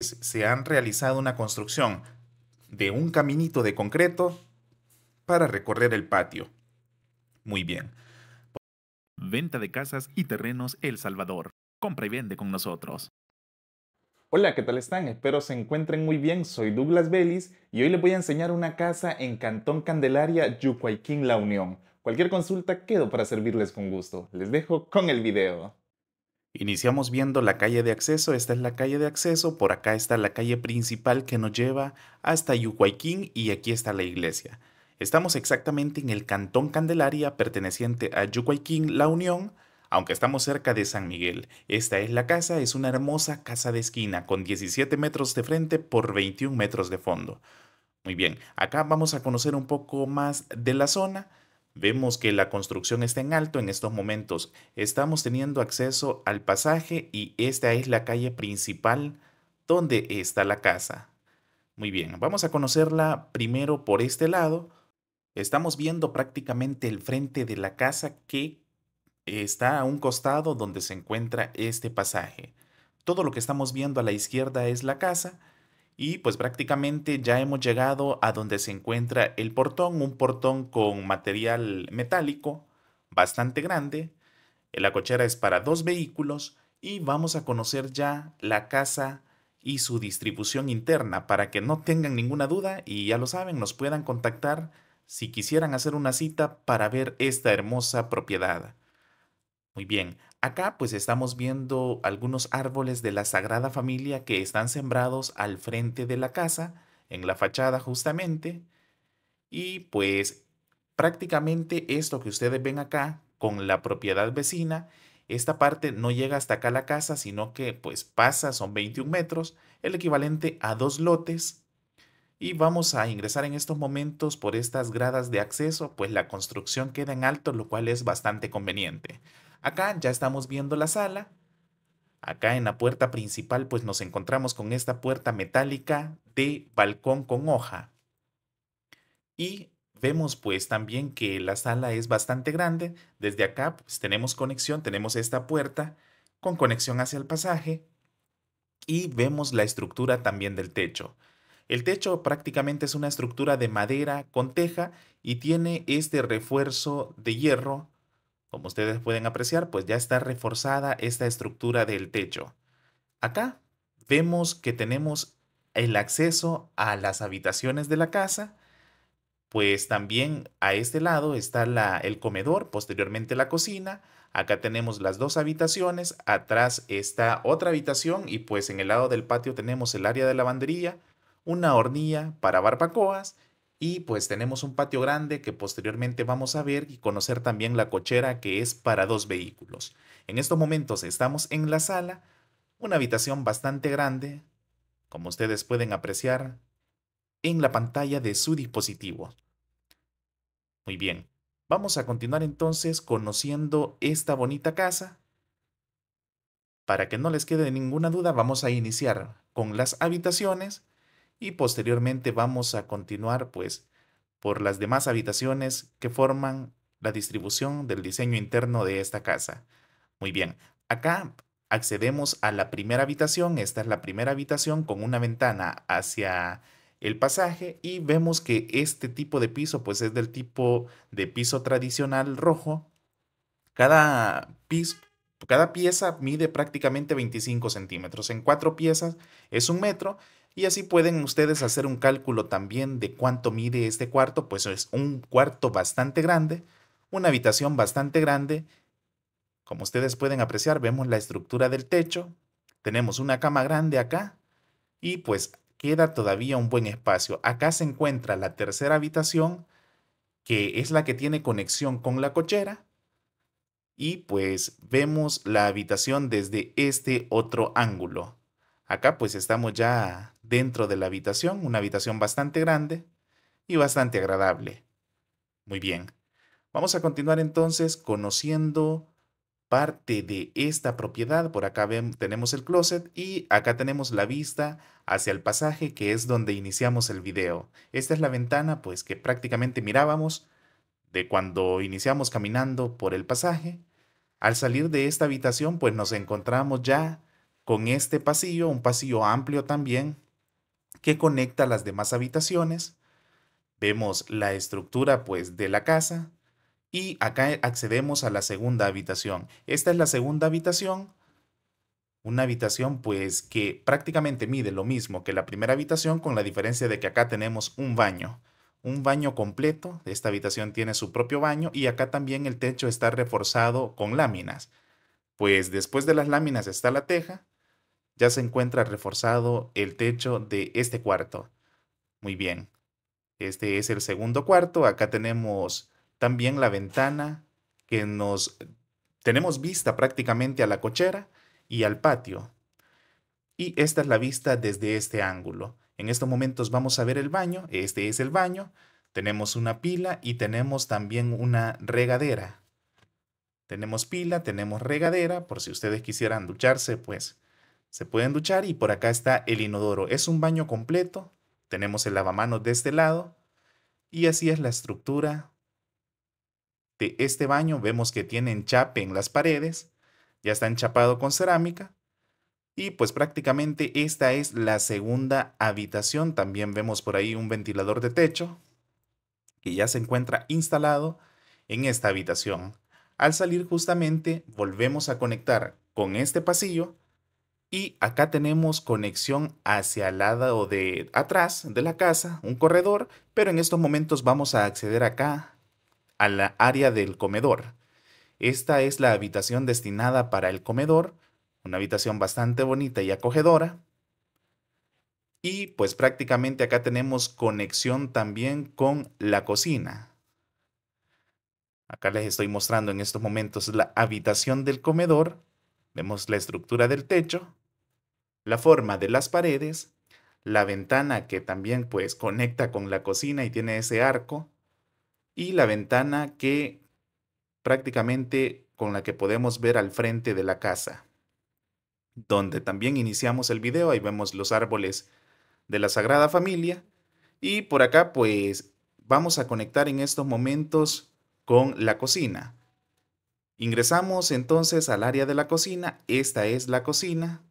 se han realizado una construcción de un caminito de concreto para recorrer el patio. Muy bien. Venta de casas y terrenos El Salvador. Compra y vende con nosotros. Hola, ¿qué tal están? Espero se encuentren muy bien. Soy Douglas Vélez y hoy les voy a enseñar una casa en Cantón Candelaria, Yucuayquín, La Unión. Cualquier consulta quedo para servirles con gusto. Les dejo con el video. Iniciamos viendo la calle de acceso, esta es la calle de acceso, por acá está la calle principal que nos lleva hasta Yucuayquín y aquí está la iglesia. Estamos exactamente en el Cantón Candelaria perteneciente a Yucuayquín, La Unión, aunque estamos cerca de San Miguel. Esta es la casa, es una hermosa casa de esquina con 17 metros de frente por 21 metros de fondo. Muy bien, acá vamos a conocer un poco más de la zona. Vemos que la construcción está en alto en estos momentos. Estamos teniendo acceso al pasaje y esta es la calle principal donde está la casa. Muy bien, vamos a conocerla primero por este lado. Estamos viendo prácticamente el frente de la casa que está a un costado donde se encuentra este pasaje. Todo lo que estamos viendo a la izquierda es la casa y pues prácticamente ya hemos llegado a donde se encuentra el portón, un portón con material metálico bastante grande. La cochera es para dos vehículos y vamos a conocer ya la casa y su distribución interna para que no tengan ninguna duda y ya lo saben, nos puedan contactar si quisieran hacer una cita para ver esta hermosa propiedad. Muy bien, acá pues estamos viendo algunos árboles de la Sagrada Familia que están sembrados al frente de la casa, en la fachada justamente. Y pues prácticamente esto que ustedes ven acá con la propiedad vecina, esta parte no llega hasta acá la casa, sino que pues pasa, son 21 metros, el equivalente a dos lotes. Y vamos a ingresar en estos momentos por estas gradas de acceso, pues la construcción queda en alto, lo cual es bastante conveniente. Acá ya estamos viendo la sala. Acá en la puerta principal pues nos encontramos con esta puerta metálica de balcón con hoja. Y vemos pues también que la sala es bastante grande. Desde acá pues, tenemos conexión, tenemos esta puerta con conexión hacia el pasaje y vemos la estructura también del techo. El techo prácticamente es una estructura de madera con teja y tiene este refuerzo de hierro como ustedes pueden apreciar, pues ya está reforzada esta estructura del techo. Acá vemos que tenemos el acceso a las habitaciones de la casa, pues también a este lado está el comedor, posteriormente la cocina, acá tenemos las dos habitaciones, atrás está otra habitación y pues en el lado del patio tenemos el área de lavandería, una hornilla para barbacoas y pues tenemos un patio grande que posteriormente vamos a ver y conocer también la cochera que es para dos vehículos. En estos momentos estamos en la sala, una habitación bastante grande, como ustedes pueden apreciar en la pantalla de su dispositivo. Muy bien, vamos a continuar entonces conociendo esta bonita casa. Para que no les quede ninguna duda, vamos a iniciar con las habitaciones y posteriormente vamos a continuar pues por las demás habitaciones que forman la distribución del diseño interno de esta casa. Muy bien, acá accedemos a la primera habitación, esta es la primera habitación con una ventana hacia el pasaje y vemos que este tipo de piso pues es del tipo de piso tradicional rojo. Cada piso, cada pieza mide prácticamente 25 centímetros. En cuatro piezas es un metro y así pueden ustedes hacer un cálculo también de cuánto mide este cuarto, pues es un cuarto bastante grande, una habitación bastante grande. Como ustedes pueden apreciar, vemos la estructura del techo, tenemos una cama grande acá y pues queda todavía un buen espacio. Acá se encuentra la tercera habitación, que es la que tiene conexión con la cochera. Y pues vemos la habitación desde este otro ángulo. Acá pues estamos ya dentro de la habitación, una habitación bastante grande y bastante agradable. Muy bien, vamos a continuar entonces conociendo parte de esta propiedad. Por acá tenemos el closet y acá tenemos la vista hacia el pasaje que es donde iniciamos el video. Esta es la ventana pues que prácticamente mirábamos de cuando iniciamos caminando por el pasaje. Al salir de esta habitación pues nos encontramos ya con este pasillo, un pasillo amplio también, que conecta las demás habitaciones. Vemos la estructura pues de la casa y acá accedemos a la segunda habitación. Esta es la segunda habitación, una habitación pues que prácticamente mide lo mismo que la primera habitación con la diferencia de que acá tenemos un baño. Un baño completo, esta habitación tiene su propio baño y acá también el techo está reforzado con láminas. Pues después de las láminas está la teja ya se encuentra reforzado el techo de este cuarto. Muy bien. Este es el segundo cuarto. Acá tenemos también la ventana que nos... Tenemos vista prácticamente a la cochera y al patio. Y esta es la vista desde este ángulo. En estos momentos vamos a ver el baño. Este es el baño. Tenemos una pila y tenemos también una regadera. Tenemos pila, tenemos regadera, por si ustedes quisieran ducharse, pues se pueden duchar y por acá está el inodoro. Es un baño completo. Tenemos el lavamanos de este lado. Y así es la estructura de este baño. Vemos que tiene enchape en las paredes. Ya está enchapado con cerámica. Y pues prácticamente esta es la segunda habitación. También vemos por ahí un ventilador de techo que ya se encuentra instalado en esta habitación. Al salir justamente volvemos a conectar con este pasillo y acá tenemos conexión hacia el lado de atrás de la casa, un corredor, pero en estos momentos vamos a acceder acá a la área del comedor. Esta es la habitación destinada para el comedor, una habitación bastante bonita y acogedora. Y pues prácticamente acá tenemos conexión también con la cocina. Acá les estoy mostrando en estos momentos la habitación del comedor. Vemos la estructura del techo la forma de las paredes, la ventana que también pues conecta con la cocina y tiene ese arco, y la ventana que prácticamente con la que podemos ver al frente de la casa, donde también iniciamos el video, ahí vemos los árboles de la Sagrada Familia, y por acá pues vamos a conectar en estos momentos con la cocina. Ingresamos entonces al área de la cocina, esta es la cocina,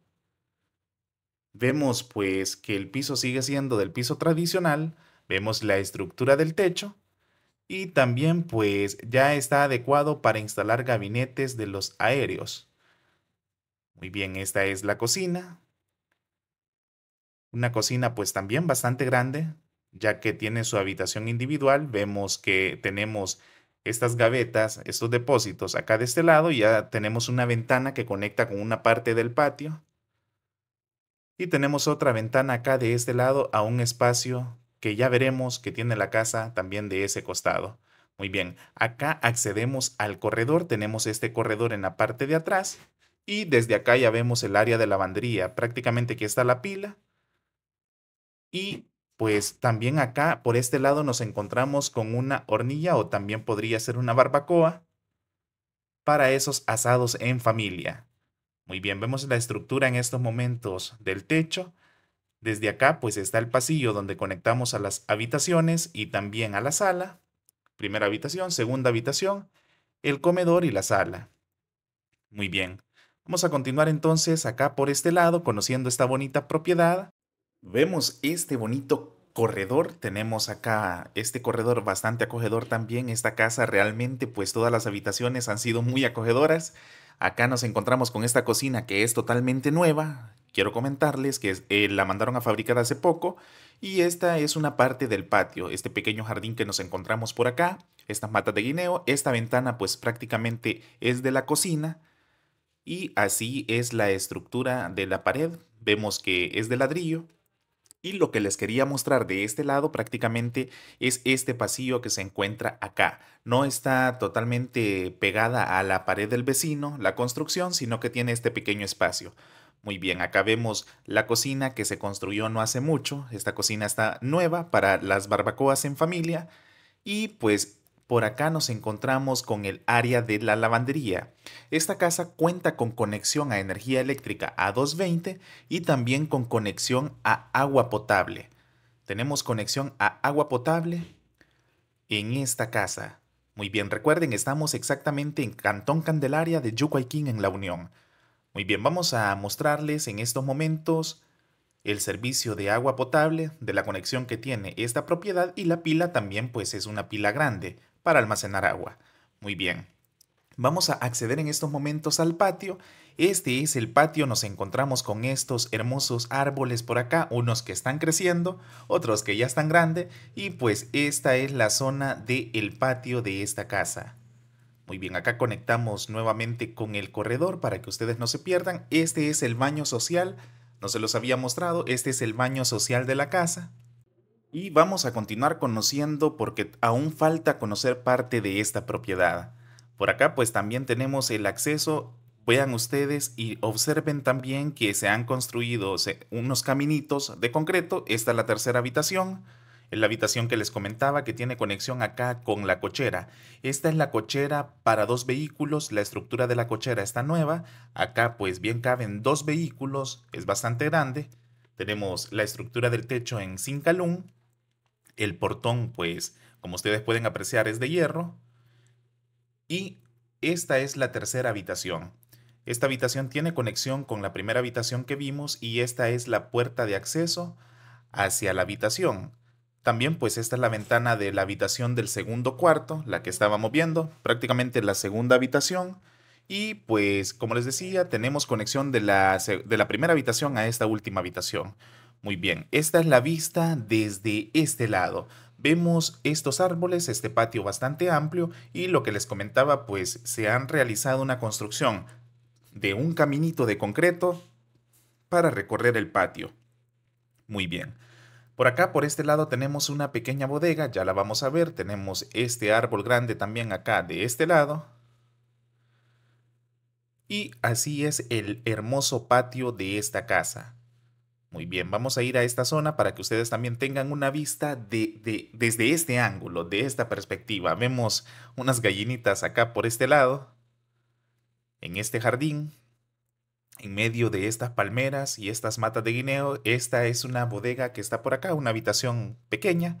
Vemos pues que el piso sigue siendo del piso tradicional, vemos la estructura del techo y también pues ya está adecuado para instalar gabinetes de los aéreos. Muy bien, esta es la cocina. Una cocina pues también bastante grande, ya que tiene su habitación individual. Vemos que tenemos estas gavetas, estos depósitos acá de este lado y ya tenemos una ventana que conecta con una parte del patio. Y tenemos otra ventana acá de este lado a un espacio que ya veremos que tiene la casa también de ese costado. Muy bien, acá accedemos al corredor, tenemos este corredor en la parte de atrás y desde acá ya vemos el área de lavandería, prácticamente aquí está la pila. Y pues también acá por este lado nos encontramos con una hornilla o también podría ser una barbacoa para esos asados en familia. Muy bien, vemos la estructura en estos momentos del techo. Desde acá pues está el pasillo donde conectamos a las habitaciones y también a la sala. Primera habitación, segunda habitación, el comedor y la sala. Muy bien. Vamos a continuar entonces acá por este lado, conociendo esta bonita propiedad. Vemos este bonito corredor. Tenemos acá este corredor bastante acogedor también. Esta casa realmente, pues todas las habitaciones han sido muy acogedoras. Acá nos encontramos con esta cocina que es totalmente nueva. Quiero comentarles que eh, la mandaron a fabricar hace poco y esta es una parte del patio, este pequeño jardín que nos encontramos por acá, estas matas de guineo, esta ventana pues prácticamente es de la cocina y así es la estructura de la pared. Vemos que es de ladrillo y lo que les quería mostrar de este lado prácticamente es este pasillo que se encuentra acá. No está totalmente pegada a la pared del vecino, la construcción, sino que tiene este pequeño espacio. Muy bien, acá vemos la cocina que se construyó no hace mucho. Esta cocina está nueva para las barbacoas en familia. Y pues por acá nos encontramos con el área de la lavandería. Esta casa cuenta con conexión a energía eléctrica a 220 y también con conexión a agua potable. Tenemos conexión a agua potable en esta casa. Muy bien, recuerden, estamos exactamente en Cantón Candelaria de Yucuayquín en La Unión. Muy bien, vamos a mostrarles en estos momentos el servicio de agua potable de la conexión que tiene esta propiedad y la pila también pues es una pila grande para almacenar agua. Muy bien. Vamos a acceder en estos momentos al patio. Este es el patio, nos encontramos con estos hermosos árboles por acá, unos que están creciendo, otros que ya están grandes, y pues esta es la zona del el patio de esta casa. Muy bien, acá conectamos nuevamente con el corredor para que ustedes no se pierdan. Este es el baño social, no se los había mostrado, este es el baño social de la casa. Y vamos a continuar conociendo porque aún falta conocer parte de esta propiedad. Por acá pues también tenemos el acceso, vean ustedes y observen también que se han construido unos caminitos de concreto. Esta es la tercera habitación, es la habitación que les comentaba que tiene conexión acá con la cochera. Esta es la cochera para dos vehículos, la estructura de la cochera está nueva, acá pues bien caben dos vehículos, es bastante grande. Tenemos la estructura del techo en Cincalún el portón, pues, como ustedes pueden apreciar, es de hierro. Y esta es la tercera habitación. Esta habitación tiene conexión con la primera habitación que vimos y esta es la puerta de acceso hacia la habitación. También pues esta es la ventana de la habitación del segundo cuarto, la que estábamos viendo, prácticamente la segunda habitación. Y pues como les decía, tenemos conexión de la, de la primera habitación a esta última habitación. Muy bien, esta es la vista desde este lado. Vemos estos árboles, este patio bastante amplio y lo que les comentaba, pues se han realizado una construcción de un caminito de concreto para recorrer el patio. Muy bien. Por acá, por este lado, tenemos una pequeña bodega, ya la vamos a ver. Tenemos este árbol grande también acá de este lado. Y así es el hermoso patio de esta casa. Muy bien, vamos a ir a esta zona para que ustedes también tengan una vista de, desde este ángulo, de esta perspectiva. Vemos unas gallinitas acá por este lado, en este jardín, en medio de estas palmeras y estas matas de guineo. Esta es una bodega que está por acá, una habitación pequeña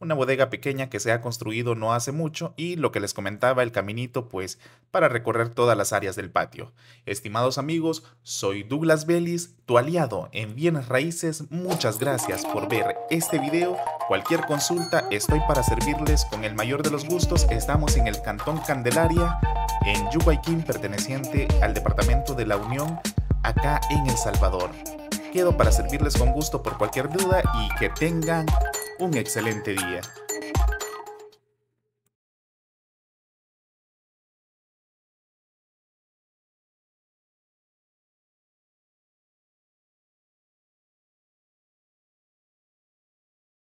una bodega pequeña que se ha construido no hace mucho y lo que les comentaba el caminito pues para recorrer todas las áreas del patio. Estimados amigos, soy Douglas Vélez, tu aliado en bienes raíces. Muchas gracias por ver este video. Cualquier consulta estoy para servirles con el mayor de los gustos. Estamos en el Cantón Candelaria, en Yuguayquín, perteneciente al Departamento de la Unión, acá en El Salvador. Quedo para servirles con gusto por cualquier duda y que tengan un excelente día.